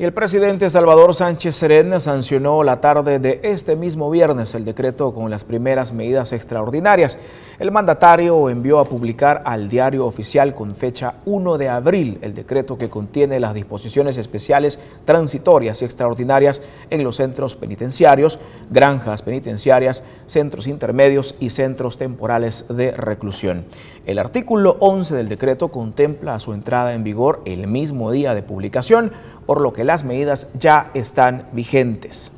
El presidente Salvador Sánchez Serena sancionó la tarde de este mismo viernes el decreto con las primeras medidas extraordinarias el mandatario envió a publicar al diario oficial con fecha 1 de abril el decreto que contiene las disposiciones especiales transitorias y extraordinarias en los centros penitenciarios, granjas penitenciarias, centros intermedios y centros temporales de reclusión. El artículo 11 del decreto contempla su entrada en vigor el mismo día de publicación, por lo que las medidas ya están vigentes.